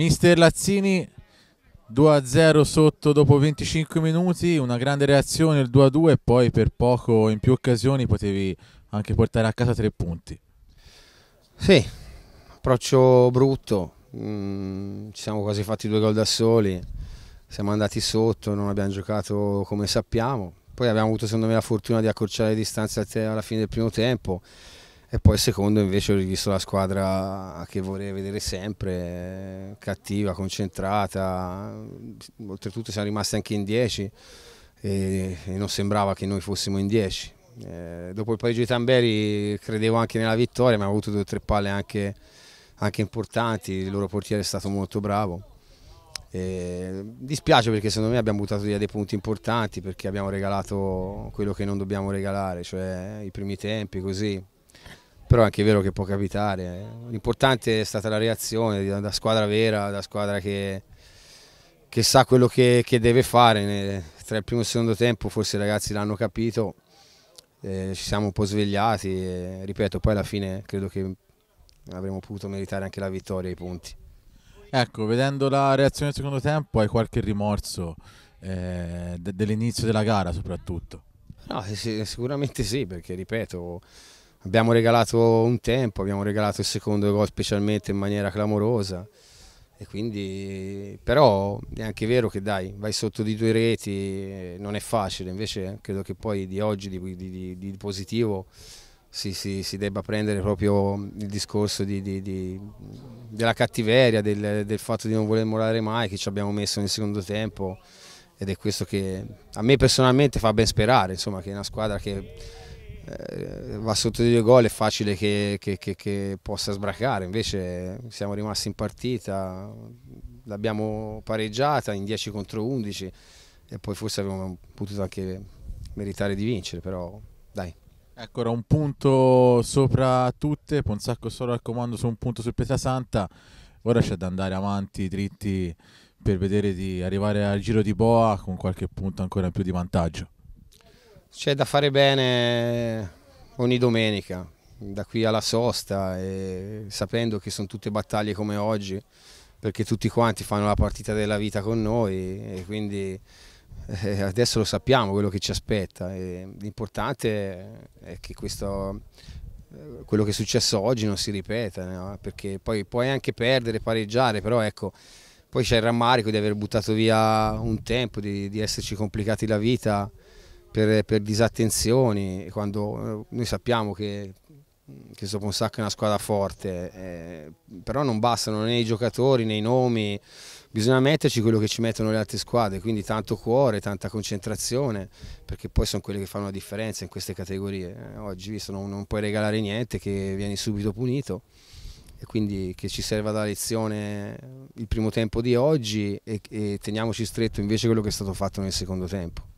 Mister Lazzini 2-0 a sotto dopo 25 minuti, una grande reazione il 2-2 a e poi per poco in più occasioni potevi anche portare a casa tre punti. Sì, approccio brutto, mm, ci siamo quasi fatti due gol da soli, siamo andati sotto, non abbiamo giocato come sappiamo, poi abbiamo avuto secondo me la fortuna di accorciare le distanze alla fine del primo tempo e poi secondo invece ho rivisto la squadra che vorrei vedere sempre, cattiva, concentrata, oltretutto siamo rimasti anche in 10 e, non sembrava che noi fossimo in 10. Eh, dopo il pareggio di Tamberi credevo anche nella vittoria, ma ho avuto due o tre palle anche, anche importanti, il loro portiere è stato molto bravo. Eh, dispiace perché secondo me abbiamo buttato via dei punti importanti perché abbiamo regalato quello che non dobbiamo regalare, cioè i primi tempi così, però è anche vero che può capitare. Eh. L'importante è stata la reazione da squadra vera, da squadra che, che sa quello che, che, deve fare. Tra il primo e il secondo tempo forse i ragazzi l'hanno capito, eh, ci siamo un po' svegliati e, ripeto, poi alla fine credo che avremmo potuto meritare anche la vittoria e i punti. Ecco, vedendo la reazione del secondo tempo hai qualche rimorso eh, dell'inizio della gara soprattutto? No, eh sicuramente sì, perché ripeto abbiamo regalato un tempo, abbiamo regalato il secondo gol specialmente in maniera clamorosa. E quindi, però è anche vero che dai, vai sotto di due reti, eh, non è facile, invece credo che poi di oggi, di, di, di positivo, si, si, si, debba prendere proprio il discorso di, della cattiveria, del, del, fatto di non voler morare mai, che ci abbiamo messo nel secondo tempo ed è questo che a me personalmente fa ben sperare, insomma, che è una squadra che eh, va sotto di due gol è facile che, che, che, che, possa sbracare, invece siamo rimasti in partita, l'abbiamo pareggiata in 10 contro 11 e poi forse abbiamo potuto anche meritare di vincere, però dai. Ecco, Ancora un punto sopra tutte, Ponzacco solo al comando su un punto su Pietrasanta, ora c'è da andare avanti dritti per vedere di arrivare al giro di Boa con qualche punto ancora in più di vantaggio. C'è da fare bene ogni domenica, da qui alla sosta, e sapendo che sono tutte battaglie come oggi, perché tutti quanti fanno la partita della vita con noi e quindi eh, adesso lo sappiamo quello che ci aspetta. l'importante è che questo, eh, quello che è successo oggi non si ripeta, no? perché poi puoi anche perdere, pareggiare, però ecco, poi c'è il rammarico di aver buttato via un tempo, di, di esserci complicati la vita per, per disattenzioni, quando eh, noi sappiamo che che Soponsac è una squadra forte, eh, però non bastano né i giocatori né i nomi, bisogna metterci quello che ci mettono le altre squadre, quindi tanto cuore, tanta concentrazione, perché poi sono quelle che fanno la differenza in queste categorie. Eh, oggi visto non, non, puoi regalare niente, che vieni subito punito e quindi che ci serva da lezione il primo tempo di oggi e, e teniamoci stretto invece quello che è stato fatto nel secondo tempo.